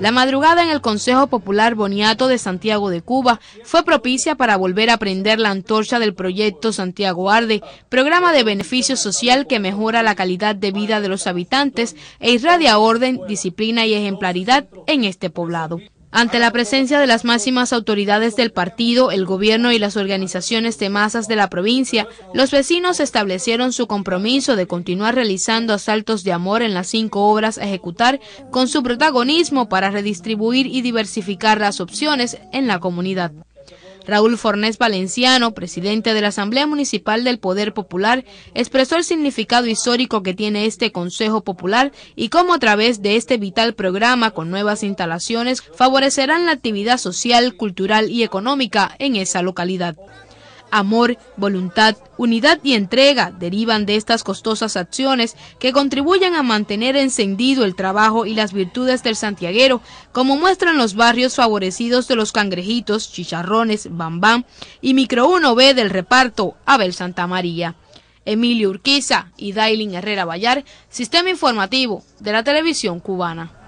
La madrugada en el Consejo Popular Boniato de Santiago de Cuba fue propicia para volver a prender la antorcha del proyecto Santiago Arde, programa de beneficio social que mejora la calidad de vida de los habitantes e irradia orden, disciplina y ejemplaridad en este poblado. Ante la presencia de las máximas autoridades del partido, el gobierno y las organizaciones de masas de la provincia, los vecinos establecieron su compromiso de continuar realizando asaltos de amor en las cinco obras a ejecutar con su protagonismo para redistribuir y diversificar las opciones en la comunidad. Raúl Fornés Valenciano, presidente de la Asamblea Municipal del Poder Popular, expresó el significado histórico que tiene este Consejo Popular y cómo a través de este vital programa con nuevas instalaciones favorecerán la actividad social, cultural y económica en esa localidad amor, voluntad, unidad y entrega derivan de estas costosas acciones que contribuyen a mantener encendido el trabajo y las virtudes del santiaguero, como muestran los barrios favorecidos de los cangrejitos, chicharrones, bambán y micro 1B del reparto Abel Santa María. Emilio Urquiza y Dailin Herrera Vallar, Sistema Informativo de la Televisión Cubana.